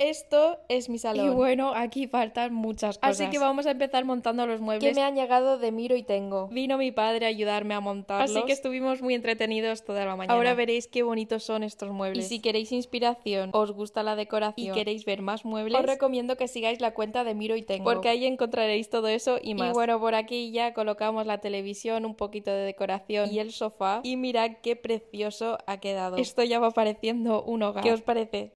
Esto es mi salón. Y bueno, aquí faltan muchas cosas. Así que vamos a empezar montando los muebles. Que me han llegado de Miro y Tengo. Vino mi padre a ayudarme a montarlos. Así que estuvimos muy entretenidos toda la mañana. Ahora veréis qué bonitos son estos muebles. Y si queréis inspiración, os gusta la decoración y queréis ver más muebles, os recomiendo que sigáis la cuenta de Miro y Tengo. Porque ahí encontraréis todo eso y más. Y bueno, por aquí ya colocamos la televisión, un poquito de decoración y el sofá. Y mirad qué precioso ha quedado. Esto ya va pareciendo un hogar. ¿Qué os parece?